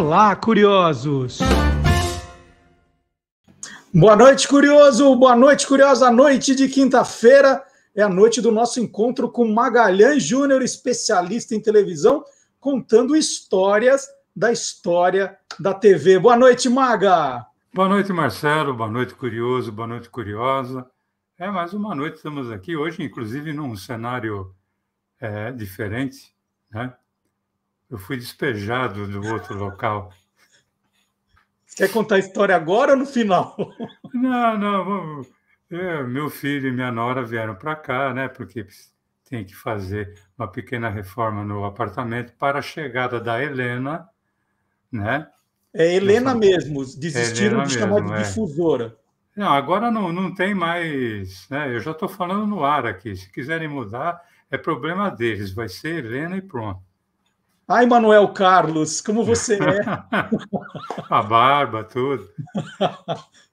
Olá, curiosos! Boa noite, curioso! Boa noite, curiosa! A noite de quinta-feira é a noite do nosso encontro com Magalhães Júnior, especialista em televisão, contando histórias da história da TV. Boa noite, Maga! Boa noite, Marcelo. Boa noite, curioso. Boa noite, curiosa. É mais uma noite, estamos aqui hoje, inclusive num cenário é, diferente, né? eu fui despejado do outro local. Você quer contar a história agora ou no final? Não, não. Eu, é, meu filho e minha nora vieram para cá, né? Porque tem que fazer uma pequena reforma no apartamento para a chegada da Helena, né? É Helena mesmo, desistiram Helena de chamar de é. difusora. É. Não, agora não, não tem mais. Né? Eu já estou falando no ar aqui. Se quiserem mudar, é problema deles. Vai ser Helena e pronto. Ai, Manuel Carlos, como você é? a barba, tudo.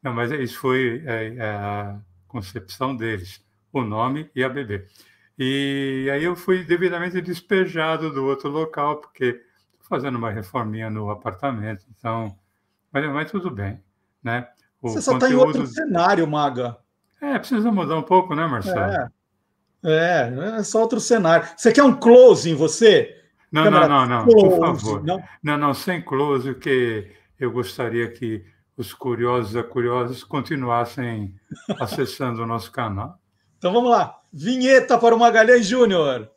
Não, mas isso foi é, é, a concepção deles, o nome e a bebê. E aí eu fui devidamente despejado do outro local, porque fazendo uma reforminha no apartamento, então... Mas, mas tudo bem, né? O você só está conteúdo... em outro cenário, Maga. É, precisa mudar um pouco, né, Marcelo? É, é, é só outro cenário. Você quer um close em você? Não, não, não, não, close, por favor. Não? não, não, sem close, que eu gostaria que os curiosos e curiosos continuassem acessando o nosso canal. Então vamos lá. Vinheta para o Magalhães Júnior.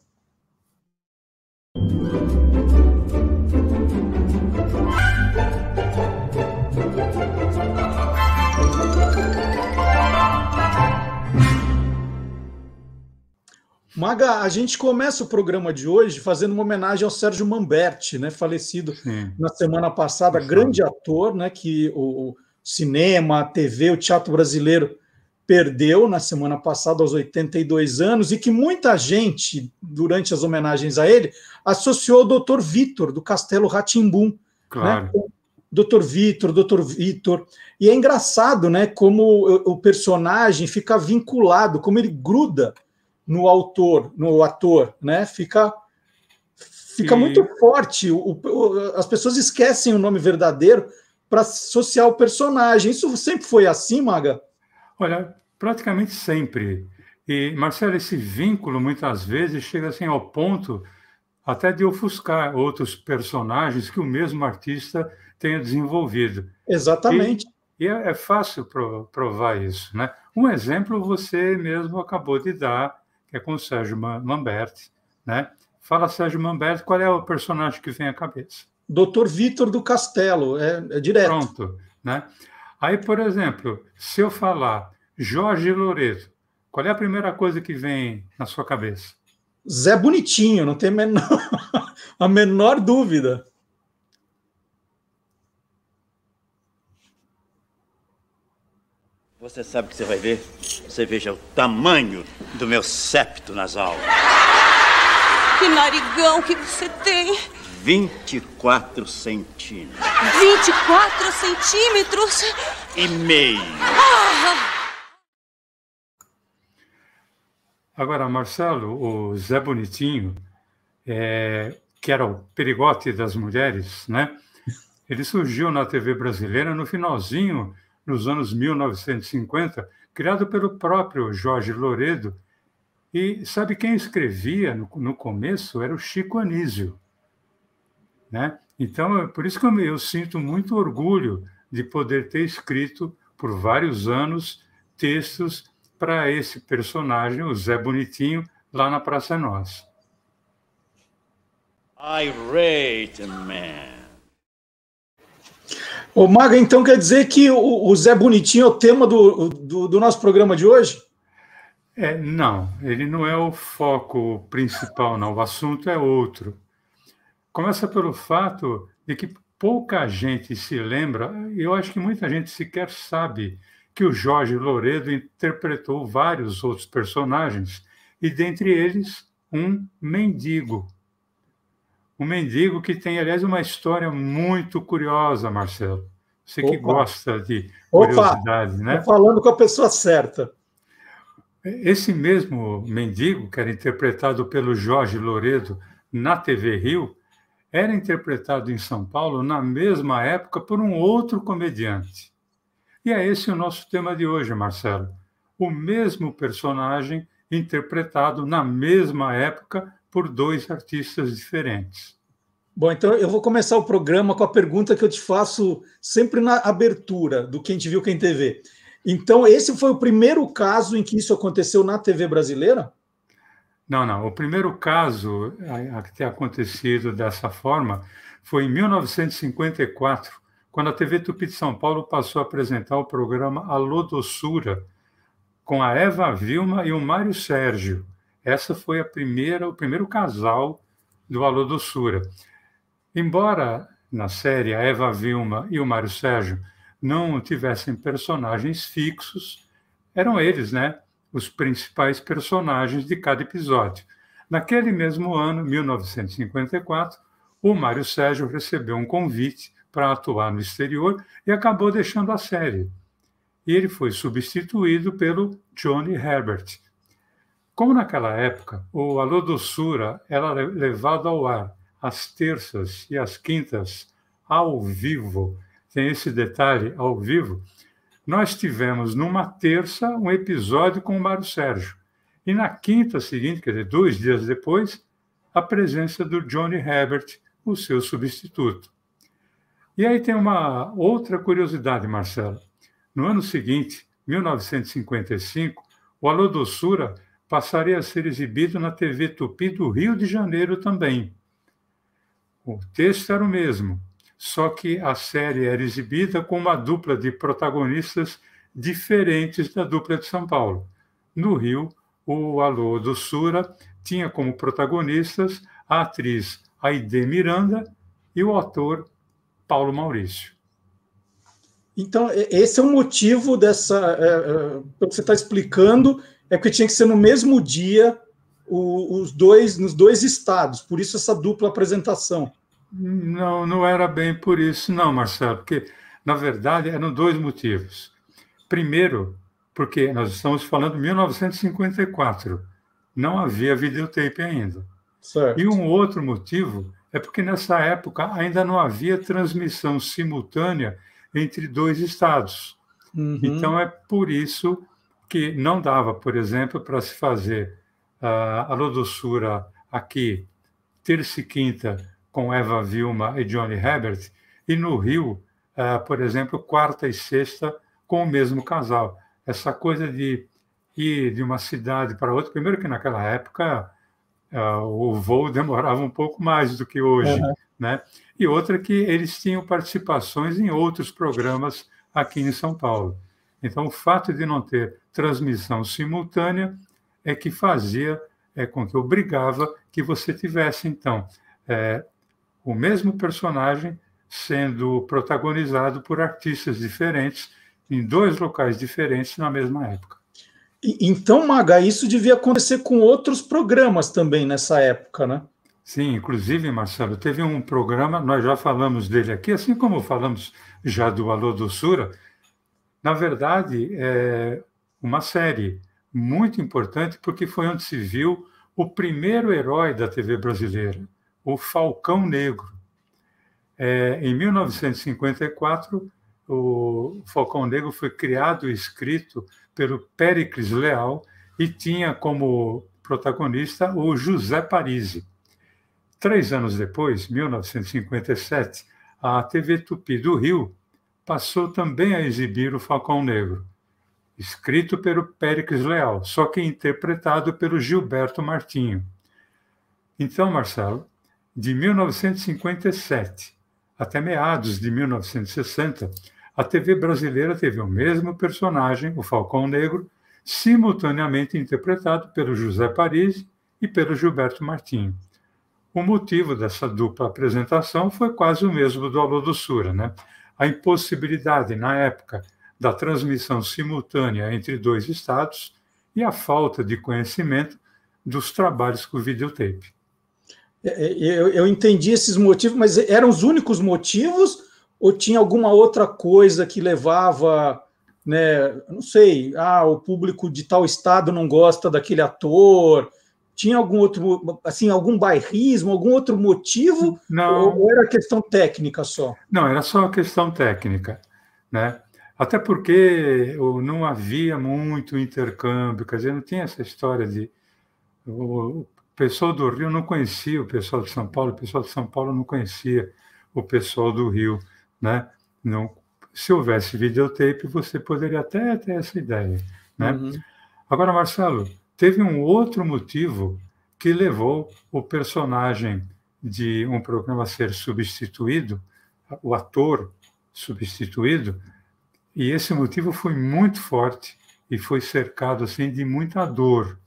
Maga, a gente começa o programa de hoje fazendo uma homenagem ao Sérgio Mamberti, né, falecido Sim. na semana passada, Sim. grande ator, né, que o, cinema, a TV, o teatro brasileiro perdeu na semana passada aos 82 anos e que muita gente durante as homenagens a ele associou ao Dr. Vitor do Castelo Ratimbum, né, claro. né? Dr. Vitor, Dr. Vitor. E é engraçado, né, como o personagem fica vinculado, como ele gruda no autor, no ator, né? Fica fica muito forte. O, o, as pessoas esquecem o nome verdadeiro para associar o personagem. Isso sempre foi assim, Maga? Olha, praticamente sempre. E, Marcelo, esse vínculo muitas vezes chega assim ao ponto até de ofuscar outros personagens que o mesmo artista tenha desenvolvido. Exatamente. E, e é, é fácil provar isso, né? Um exemplo você mesmo acabou de dar que é com o Sérgio Manberti, né? Fala, Sérgio Manberti, qual é o personagem que vem à cabeça? Doutor Vitor do Castelo, é, é direto. Pronto, né? Aí, por exemplo, se eu falar Jorge Loreto, qual é a primeira coisa que vem na sua cabeça? Zé Bonitinho, não tem menor... a menor dúvida. Você sabe que você vai ver? Você veja o tamanho do meu septo nasal. Que narigão que você tem! 24 centímetros. 24 centímetros? E meio. Ah! Agora, Marcelo, o Zé Bonitinho, é, que era o perigote das mulheres, né? Ele surgiu na TV brasileira no finalzinho nos anos 1950, criado pelo próprio Jorge Loredo. E sabe quem escrevia no, no começo? Era o Chico Anísio. Né? Então, é por isso que eu, eu sinto muito orgulho de poder ter escrito por vários anos textos para esse personagem, o Zé Bonitinho, lá na Praça Nossa. Irate Man. Ô, Maga, então quer dizer que o, o Zé Bonitinho é o tema do, do, do nosso programa de hoje? É, não, ele não é o foco principal, não. O assunto é outro. Começa pelo fato de que pouca gente se lembra, eu acho que muita gente sequer sabe, que o Jorge Loredo interpretou vários outros personagens, e dentre eles um mendigo um mendigo que tem, aliás, uma história muito curiosa, Marcelo. Você Opa. que gosta de curiosidades, Opa. né? Tô falando com a pessoa certa. Esse mesmo mendigo, que era interpretado pelo Jorge Loredo na TV Rio, era interpretado em São Paulo na mesma época por um outro comediante. E é esse o nosso tema de hoje, Marcelo. O mesmo personagem interpretado na mesma época por dois artistas diferentes. Bom, então eu vou começar o programa com a pergunta que eu te faço sempre na abertura do Quem Te Viu, Quem TV. Então, esse foi o primeiro caso em que isso aconteceu na TV brasileira? Não, não. O primeiro caso a ter acontecido dessa forma foi em 1954, quando a TV Tupi de São Paulo passou a apresentar o programa Alô Doçura, com a Eva Vilma e o Mário Sérgio. Essa foi a primeira, o primeiro casal do Alô Doçura. Embora na série a Eva Vilma e o Mário Sérgio não tivessem personagens fixos, eram eles, né, os principais personagens de cada episódio. Naquele mesmo ano, 1954, o Mário Sérgio recebeu um convite para atuar no exterior e acabou deixando a série. E ele foi substituído pelo Johnny Herbert, como naquela época, o Alô Doçura era levado ao ar às terças e às quintas, ao vivo, tem esse detalhe, ao vivo, nós tivemos numa terça um episódio com o Mário Sérgio. E na quinta seguinte, quer dizer, dois dias depois, a presença do Johnny Herbert, o seu substituto. E aí tem uma outra curiosidade, Marcelo. No ano seguinte, 1955, o Alô Dossura passaria a ser exibido na TV Tupi do Rio de Janeiro também. O texto era o mesmo, só que a série era exibida com uma dupla de protagonistas diferentes da dupla de São Paulo. No Rio, o Alô do Sura tinha como protagonistas a atriz Aide Miranda e o ator Paulo Maurício. Então, esse é o motivo dessa. É, é, você está explicando, é porque tinha que ser no mesmo dia o, os dois nos dois estados, por isso essa dupla apresentação. Não, não era bem por isso, não, Marcelo, porque na verdade eram dois motivos. Primeiro, porque nós estamos falando de 1954, não havia videotape ainda. Certo. E um outro motivo é porque nessa época ainda não havia transmissão simultânea entre dois estados. Uhum. Então é por isso que não dava, por exemplo, para se fazer ah, a Lodossura aqui, terça e quinta, com Eva Vilma e Johnny Herbert, e no Rio, ah, por exemplo, quarta e sexta, com o mesmo casal. Essa coisa de ir de uma cidade para outra, primeiro que naquela época ah, o voo demorava um pouco mais do que hoje, uhum. né? E outra que eles tinham participações em outros programas aqui em São Paulo. Então, o fato de não ter transmissão simultânea é que fazia, é com que obrigava que você tivesse, então, é, o mesmo personagem sendo protagonizado por artistas diferentes em dois locais diferentes na mesma época. Então, Maga, isso devia acontecer com outros programas também nessa época, né? Sim, inclusive, Marcelo, teve um programa, nós já falamos dele aqui, assim como falamos já do Alô Doçura, na verdade, é uma série muito importante porque foi onde se viu o primeiro herói da TV brasileira, o Falcão Negro. É, em 1954, o Falcão Negro foi criado e escrito pelo Péricles Leal e tinha como protagonista o José Parisi. Três anos depois, 1957, a TV Tupi do Rio passou também a exibir o Falcão Negro, escrito pelo Péricles Leal, só que interpretado pelo Gilberto Martinho. Então, Marcelo, de 1957 até meados de 1960, a TV brasileira teve o mesmo personagem, o Falcão Negro, simultaneamente interpretado pelo José Paris e pelo Gilberto Martinho. O motivo dessa dupla apresentação foi quase o mesmo do Alô do Sura, né? a impossibilidade, na época, da transmissão simultânea entre dois estados e a falta de conhecimento dos trabalhos com videotape. É, é, eu, eu entendi esses motivos, mas eram os únicos motivos ou tinha alguma outra coisa que levava, né, não sei, ah, o público de tal estado não gosta daquele ator, tinha algum outro, assim, algum bairrismo, algum outro motivo? Não. Ou era questão técnica só? Não, era só questão técnica, né? Até porque não havia muito intercâmbio, quer dizer, não tinha essa história de o pessoal do Rio não conhecia o pessoal de São Paulo, o pessoal de São Paulo não conhecia o pessoal do Rio, né? Não, se houvesse videotape, você poderia até ter essa ideia, né? Uhum. Agora, Marcelo, teve um outro motivo que levou o personagem de um programa a ser substituído, o ator substituído, e esse motivo foi muito forte e foi cercado assim de muita dor.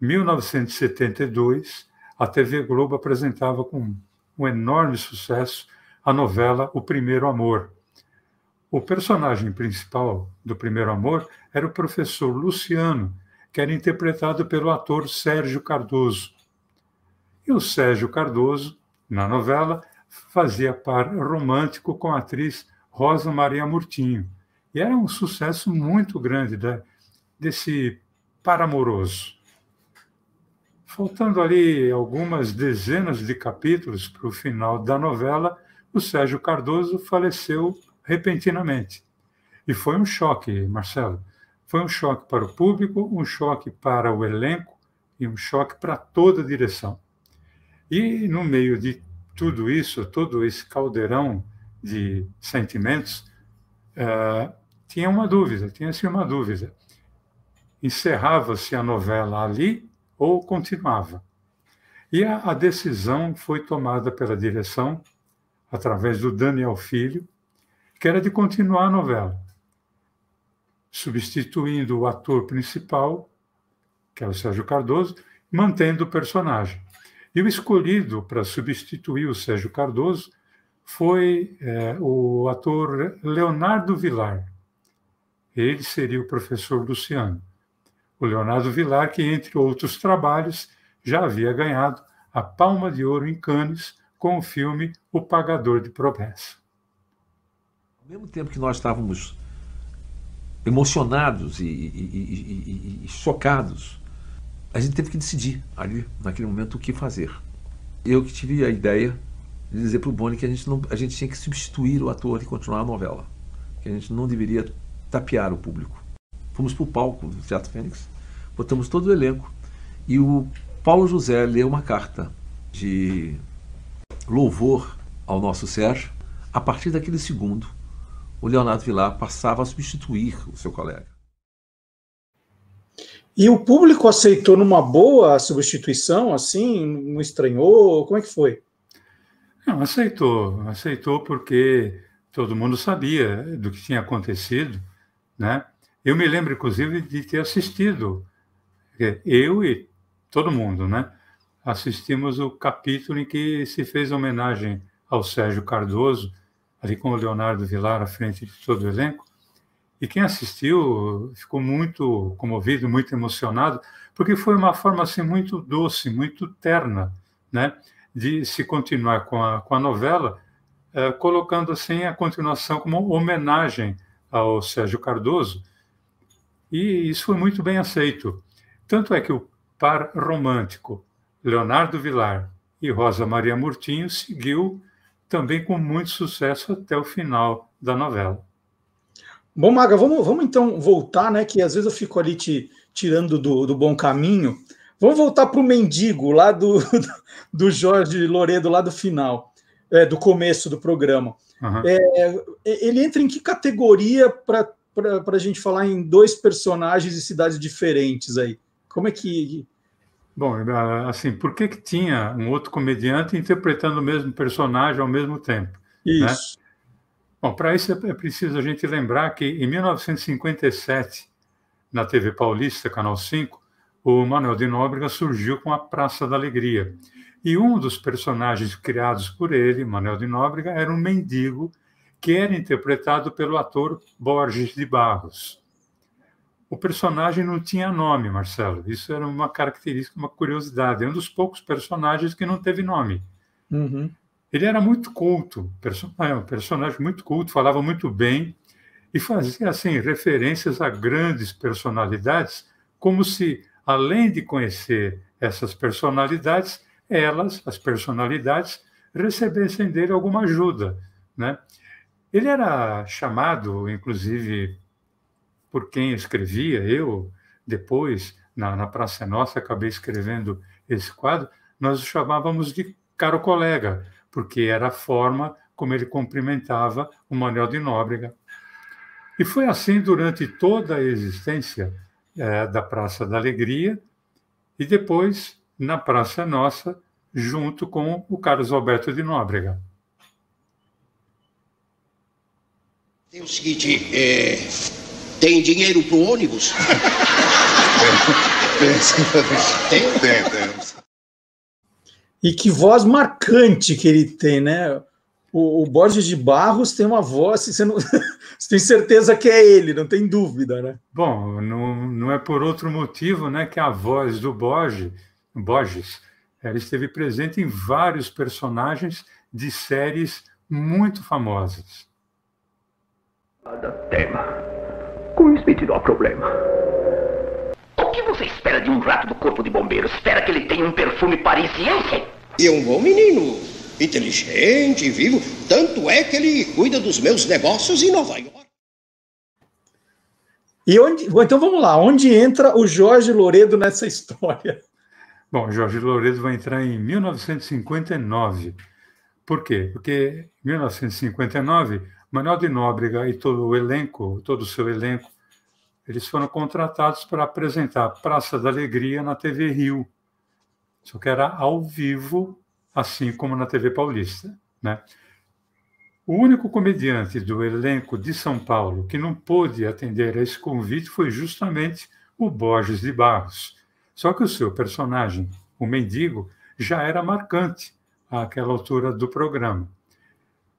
1972, a TV Globo apresentava com um enorme sucesso a novela O Primeiro Amor. O personagem principal do Primeiro Amor era o professor Luciano, que era interpretado pelo ator Sérgio Cardoso. E o Sérgio Cardoso, na novela, fazia par romântico com a atriz Rosa Maria Murtinho. E era um sucesso muito grande da, desse par amoroso. Faltando ali algumas dezenas de capítulos para o final da novela, o Sérgio Cardoso faleceu repentinamente. E foi um choque, Marcelo. Foi um choque para o público, um choque para o elenco e um choque para toda a direção. E no meio de tudo isso, todo esse caldeirão de sentimentos, uh, tinha uma dúvida, tinha-se uma dúvida. Encerrava-se a novela ali ou continuava? E a, a, decisão foi tomada pela direção, através do Daniel Filho, que era de continuar a novela substituindo o ator principal, que era o Sérgio Cardoso, mantendo o personagem. E o escolhido para substituir o Sérgio Cardoso foi é, o ator Leonardo Vilar. Ele seria o professor Luciano. O Leonardo Vilar, que, entre outros trabalhos, já havia ganhado a Palma de Ouro em Cannes com o filme O Pagador de Promessas. Ao mesmo tempo que nós estávamos emocionados e, e, e, e chocados. A gente teve que decidir ali, naquele momento, o que fazer. Eu que tive a ideia de dizer para o Boni que a gente, não, a gente tinha que substituir o ator e continuar a novela, que a gente não deveria tapear o público. Fomos para o palco do Teatro Fênix, botamos todo o elenco e o Paulo José leu uma carta de louvor ao nosso Sérgio. A partir daquele segundo, o Leonardo Vilar passava a substituir o seu colega. E o público aceitou numa boa a substituição, assim, não estranhou? Como é que foi? Não, aceitou, aceitou porque todo mundo sabia do que tinha acontecido, né? Eu me lembro, inclusive, de ter assistido, eu e todo mundo, né? Assistimos o capítulo em que se fez homenagem ao Sérgio Cardoso, ali com o Leonardo Vilar à frente de todo o elenco. E quem assistiu ficou muito comovido, muito emocionado, porque foi uma forma assim muito doce, muito terna, né, de se continuar com a, com a novela, eh, colocando assim a continuação como homenagem ao Sérgio Cardoso. E isso foi muito bem aceito. Tanto é que o par romântico Leonardo Vilar e Rosa Maria Murtinho seguiu também com muito sucesso até o final da novela. Bom, Maga, vamos, vamos então voltar, né? Que às vezes eu fico ali te tirando do, do bom caminho. Vamos voltar para o mendigo lá do, do Jorge Loredo, lá do final, é, do começo do programa. Uhum. É, ele entra em que categoria para a gente falar em dois personagens e cidades diferentes aí? Como é que Bom, eh, assim, por que, que tinha um outro comediante interpretando o mesmo personagem ao mesmo tempo? Né? Isso. Né? Bom, para isso é, é preciso a gente lembrar que em 1957, na TV Paulista, Canal 5, o Manuel de Nóbrega surgiu com a Praça da Alegria. E um dos personagens criados por ele, Manuel de Nóbrega, era um mendigo que era interpretado pelo ator Borges de Barros o personagem não tinha nome, Marcelo. Isso era uma característica, uma curiosidade. É um dos poucos personagens que não teve nome. Uhum. Ele era muito culto, é, um personagem muito culto, falava muito bem e fazia assim referências a grandes personalidades, como se além de conhecer essas personalidades, elas, as personalidades, recebessem dele alguma ajuda, né? Ele era chamado, inclusive, por quem escrevia, eu, depois, na, na Praça é Nossa, acabei escrevendo esse quadro, nós o chamávamos de caro colega, porque era a forma como ele cumprimentava o Manuel de Nóbrega. E foi assim durante toda a existência é, da Praça da Alegria e depois na Praça é Nossa, junto com o Carlos Alberto de Nóbrega. Tem o seguinte, é tem dinheiro pro ônibus? tem, tem, tem. E que voz marcante que ele tem, né? O, o Borges de Barros tem uma voz, você, não, você tem certeza que é ele, não tem dúvida, né? Bom, não, não é por outro motivo né, que a voz do Borges, Borges ela esteve presente em vários personagens de séries muito famosas. Tema com isso me tirou o problema. O que você espera de um rato do corpo de bombeiro? Espera que ele tenha um perfume parisiense? E é um bom menino. Inteligente, vivo. Tanto é que ele cuida dos meus negócios em Nova York. E onde, bom, então vamos lá, onde entra o Jorge Loredo nessa história? Bom, Jorge Loredo vai entrar em 1959. Por quê? Porque em 1959 Manuel de Nóbrega e todo o elenco, todo o seu elenco, eles foram contratados para apresentar Praça da Alegria na TV Rio, só que era ao vivo, assim como na TV Paulista, né? O único comediante do elenco de São Paulo que não pôde atender a esse convite foi justamente o Borges de Barros. Só que o seu personagem, o mendigo, já era marcante àquela altura do programa.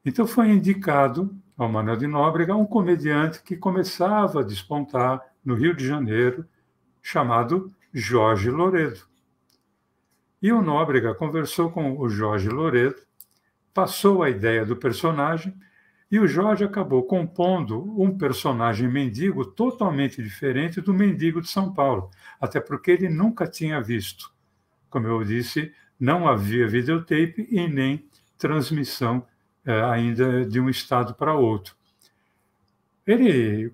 Então foi indicado ao Manuel de Nóbrega um comediante que começava a despontar no Rio de Janeiro, chamado Jorge Loredo. E o Nóbrega conversou com o Jorge Loredo, passou a ideia do personagem e o Jorge acabou compondo um personagem mendigo totalmente diferente do mendigo de São Paulo, até porque ele nunca tinha visto. Como eu disse, não havia videotape e nem transmissão é, ainda de um estado para outro. Ele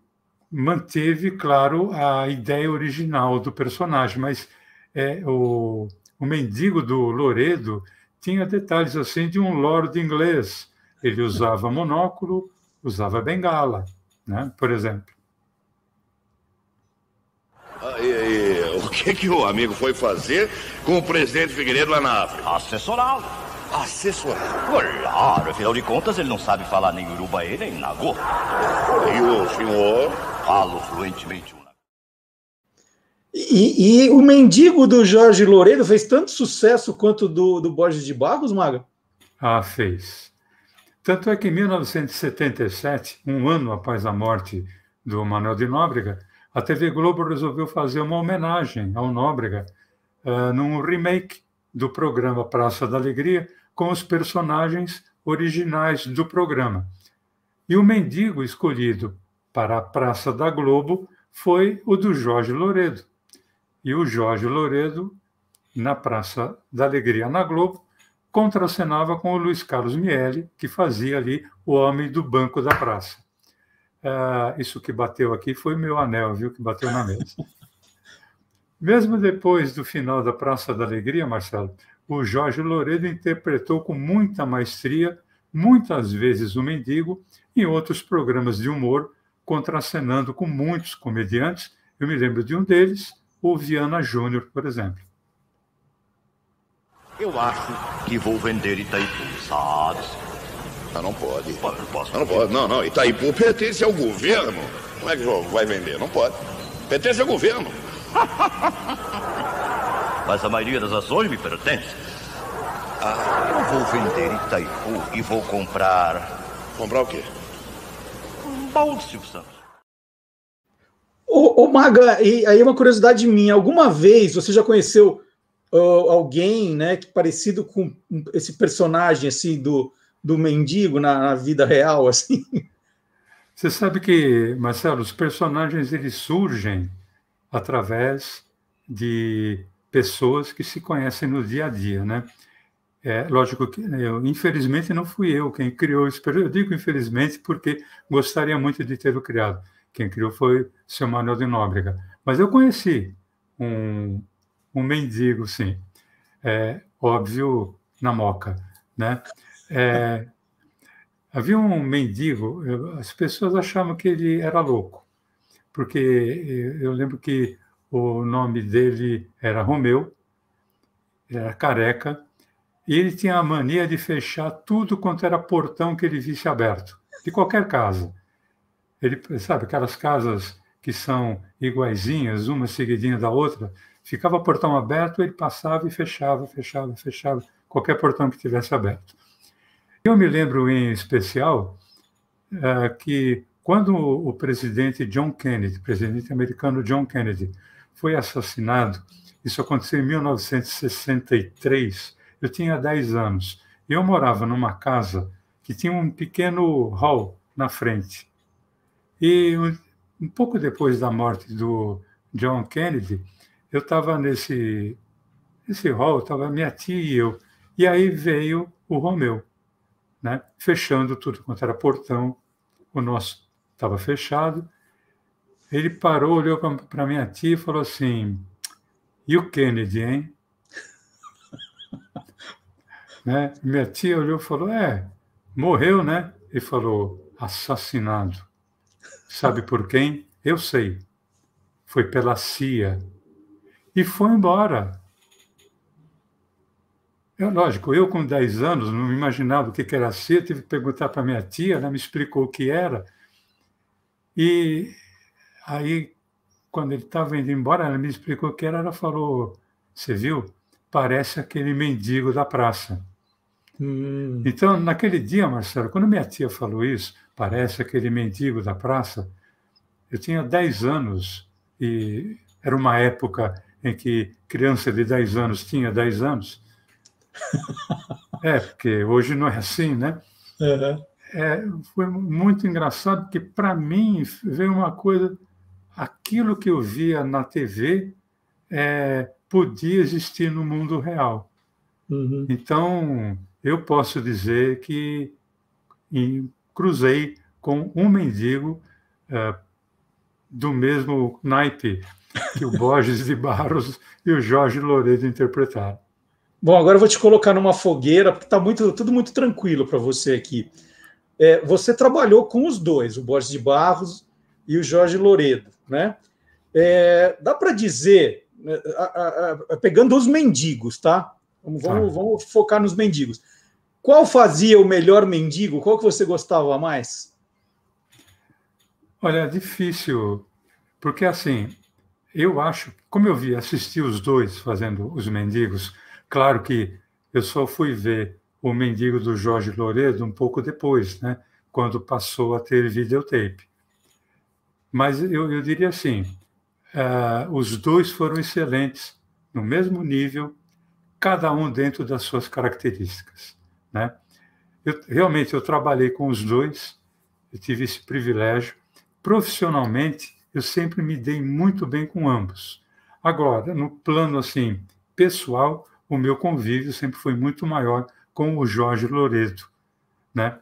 manteve, claro, a ideia original do personagem, mas é, o, o mendigo do Loredo tinha detalhes assim de um lord inglês. Ele usava monóculo, usava bengala, né? por exemplo. Ah, o que, que o amigo foi fazer com o presidente Figueiredo lá na África? Assessorá-lo assessorar. Claro, afinal de contas, ele não sabe falar nem urubaí nem nagô. E o senhor? Falo fluentemente e, e, o Mendigo do Jorge Loureiro fez tanto sucesso quanto do, do Borges de Barros, Maga? Ah, fez. Tanto é que em 1977, um ano após a morte do Manuel de Nóbrega, a TV Globo resolveu fazer uma homenagem ao Nóbrega uh, num remake do programa Praça da Alegria, com os personagens originais do programa. E o mendigo escolhido para a Praça da Globo foi o do Jorge Loredo. E o Jorge Loredo, na Praça da Alegria na Globo, contracenava com o Luiz Carlos Miele, que fazia ali o homem do banco da praça. Ah, isso que bateu aqui foi meu anel, viu, que bateu na mesa. Mesmo depois do final da Praça da Alegria, Marcelo, o Jorge Loredo interpretou com muita maestria, muitas vezes o mendigo, em outros programas de humor, contracenando com muitos comediantes. Eu me lembro de um deles, o Viana Júnior, por exemplo. Eu acho que vou vender Itaipu, sabe? Ah, não pode. pode não, posso. não, ah, não pode. Não, não. Itaipu pertence ao governo. Como é que vai vender? Não pode. Pertence ao governo. mas a maioria das ações me pertence. Ah, eu vou vender Itaipu e vou comprar. Comprar o quê? Um baú de Silvio Santos. Ô, ô, Maga, e aí uma curiosidade minha. Alguma vez você já conheceu uh, alguém, né, que parecido com esse personagem assim do, do mendigo na, na vida real, assim? Você sabe que, Marcelo, os personagens eles surgem através de pessoas que se conhecem no dia a dia, né? É, lógico que eu, infelizmente não fui eu quem criou esse Eu digo infelizmente porque gostaria muito de ter o criado. Quem criou foi seu Manuel de Nóbrega. Mas eu conheci um, um mendigo, sim. É, óbvio, na moca, né? É, havia um mendigo, as pessoas achavam que ele era louco, porque eu lembro que o nome dele era Romeu, era careca, e ele tinha a mania de fechar tudo quanto era portão que ele visse aberto, de qualquer casa. Ele, sabe, aquelas casas que são iguaizinhas, uma seguidinha da outra, ficava portão aberto, ele passava e fechava, fechava, fechava, qualquer portão que tivesse aberto. Eu me lembro em especial é, que quando o presidente John Kennedy, presidente americano John Kennedy, foi assassinado. Isso aconteceu em 1963. Eu tinha 10 anos. Eu morava numa casa que tinha um pequeno hall na frente. E um pouco depois da morte do John Kennedy, eu estava nesse, esse hall, estava minha tia e eu. E aí veio o Romeu, né? fechando tudo quanto era portão. O nosso estava fechado ele parou, olhou para minha tia e falou assim: E o Kennedy, hein? né? Minha tia olhou e falou: É, morreu, né? E falou: Assassinado. Sabe por quem? Eu sei. Foi pela CIA. E foi embora. É lógico, eu com 10 anos não imaginava o que era a CIA, tive que perguntar para minha tia, ela né, me explicou o que era. E Aí, quando ele estava indo embora, ela me explicou que era. Ela falou: Você viu? Parece aquele mendigo da praça. Hum. Então, naquele dia, Marcelo, quando minha tia falou isso, parece aquele mendigo da praça, eu tinha 10 anos e era uma época em que criança de 10 anos tinha 10 anos. é, porque hoje não é assim, né? Uhum. É, foi muito engraçado, porque para mim veio uma coisa aquilo que eu via na TV é, podia existir no mundo real. Uhum. Então, eu posso dizer que cruzei com um mendigo é, do mesmo naipe que o Borges de Barros e o Jorge Loredo interpretaram. Bom, agora eu vou te colocar numa fogueira, porque está muito, tudo muito tranquilo para você aqui. É, você trabalhou com os dois, o Borges de Barros e o Jorge Loredo. Né? É, dá para dizer, né, a, a, a, pegando os mendigos, tá? Vamos, tá. vamos, ah. vamos, focar nos mendigos. Qual fazia o melhor mendigo? Qual que você gostava mais? Olha, é difícil, porque assim, eu acho, como eu vi, assisti os dois fazendo os mendigos. Claro que eu só fui ver o mendigo do Jorge Loredo um pouco depois, né? Quando passou a ter videotape. Mas eu, eu diria assim: uh, os dois foram excelentes, no mesmo nível, cada um dentro das suas características. Né? Eu, realmente, eu trabalhei com os dois, eu tive esse privilégio. Profissionalmente, eu sempre me dei muito bem com ambos. Agora, no plano assim pessoal, o meu convívio sempre foi muito maior com o Jorge Loredo, né?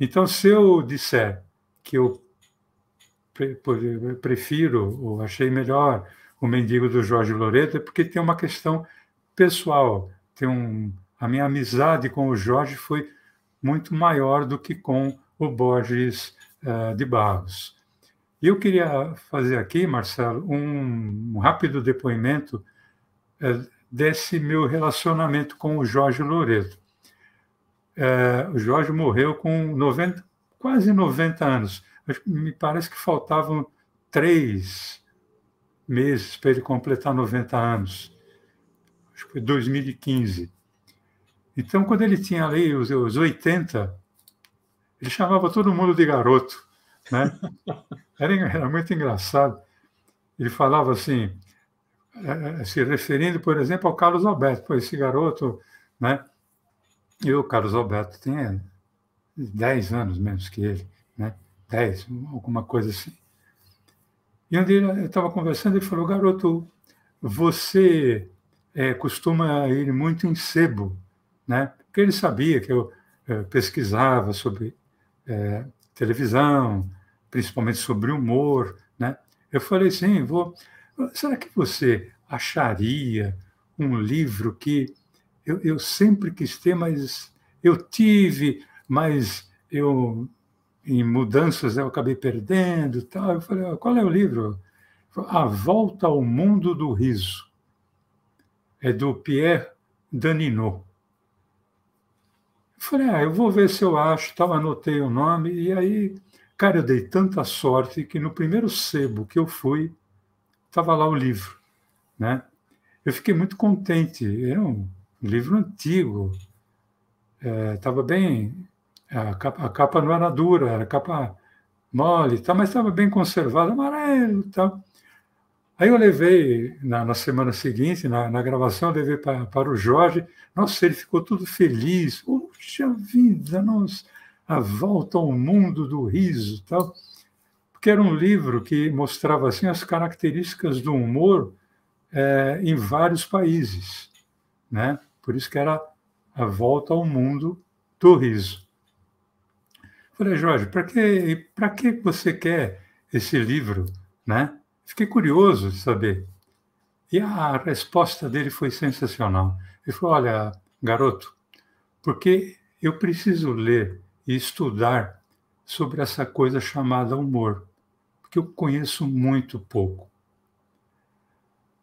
Então, se eu disser que eu prefiro ou achei melhor o Mendigo do Jorge é porque tem uma questão pessoal. Tem um, a minha amizade com o Jorge foi muito maior do que com o Borges uh, de Barros. E eu queria fazer aqui, Marcelo, um, um rápido depoimento uh, desse meu relacionamento com o Jorge Loreto. Uh, o Jorge morreu com 90, quase 90 anos me parece que faltavam três meses para ele completar 90 anos. Acho que foi 2015. Então, quando ele tinha ali os, os 80, ele chamava todo mundo de garoto. Né? Era, era muito engraçado. Ele falava assim, é, é, é, se referindo, por exemplo, ao Carlos Alberto, pois esse garoto, né? E o Carlos Alberto tinha 10 anos menos que ele. 10, alguma coisa assim. E um dia né, eu estava conversando e ele falou: Garoto, você é, costuma ir muito em sebo, né? Porque ele sabia que eu é, pesquisava sobre é, televisão, principalmente sobre humor, né? Eu falei: Sim, vou. Será que você acharia um livro que eu, eu sempre quis ter, mas eu tive, mas eu em mudanças, né, eu acabei perdendo tal. Eu falei, ah, qual é o livro? a Volta ao Mundo do Riso. É do Pierre Daninot. Eu falei, ah, eu vou ver se eu acho, tal, anotei o nome. E aí, cara, eu dei tanta sorte que no primeiro sebo que eu fui, estava lá o livro, né? Eu fiquei muito contente. Era um livro antigo, estava é, bem a capa, a capa não era dura, era capa mole, tá, mas estava bem conservada, amarelo tá. Aí eu levei, na, na semana seguinte, na, na gravação, levei para o Jorge. Nossa, ele ficou todo feliz. Puxa vida, nossa, a volta ao mundo do riso tal. Porque era um livro que mostrava assim as características do humor é, em vários países. Né? Por isso que era a volta ao mundo do riso. Falei, Jorge, para que, que você quer esse livro? Né? Fiquei curioso de saber. E a resposta dele foi sensacional. Ele falou: Olha, garoto, porque eu preciso ler e estudar sobre essa coisa chamada humor, porque eu conheço muito pouco.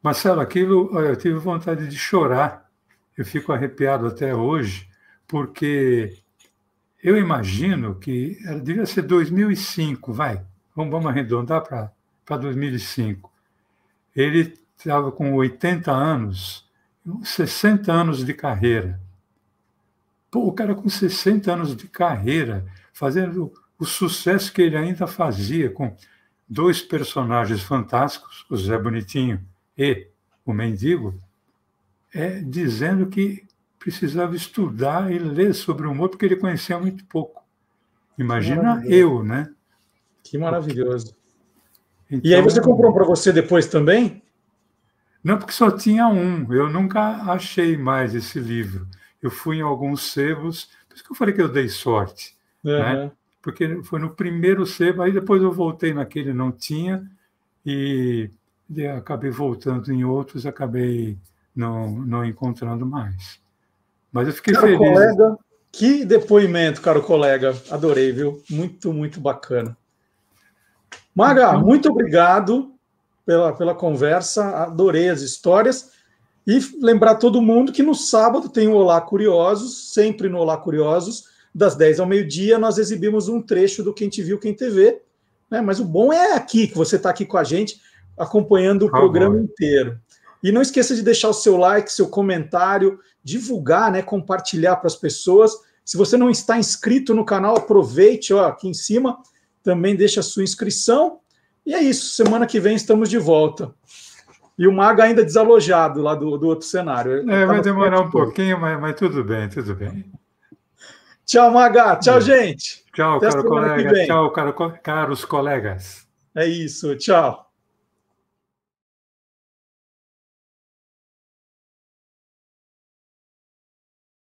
Marcelo, aquilo eu tive vontade de chorar. Eu fico arrepiado até hoje, porque eu imagino que devia ser 2005, vai, vamos, vamos arredondar para 2005. Ele estava com 80 anos, 60 anos de carreira. Pô, o cara com 60 anos de carreira, fazendo o sucesso que ele ainda fazia com dois personagens fantásticos, o Zé Bonitinho e o Mendigo, é dizendo que precisava estudar e ler sobre o humor, porque ele conhecia muito pouco. Imagina eu, né? Que maravilhoso. Então, e aí então, você comprou um para você depois também? Não, porque só tinha um. Eu nunca achei mais esse livro. Eu fui em alguns sebos, por isso que eu falei que eu dei sorte. Uhum. Né? Porque foi no primeiro sebo, aí depois eu voltei naquele, não tinha, e acabei voltando em outros, acabei não, não encontrando mais. Mas eu fiquei caro feliz. Colega, que depoimento, caro colega. Adorei, viu? Muito, muito bacana. Maga, uhum. muito obrigado pela, pela conversa. Adorei as histórias. E lembrar todo mundo que no sábado tem o Olá Curiosos, sempre no Olá Curiosos, das 10 ao meio-dia, nós exibimos um trecho do Quem Te Viu, Quem TV. Né? Mas o bom é aqui, que você está aqui com a gente, acompanhando o ah, programa bom. inteiro. E não esqueça de deixar o seu like, seu comentário, divulgar, né, compartilhar para as pessoas. Se você não está inscrito no canal, aproveite, ó, aqui em cima, também deixa a sua inscrição. E é isso, semana que vem estamos de volta. E o Maga ainda desalojado lá do, do outro cenário. É, vai demorar um pouquinho, mas, mas tudo bem, tudo bem. Tchau, Maga. Tchau, é. gente. Tchau, caro colega. Tchau, caro, caros colegas. É isso, tchau.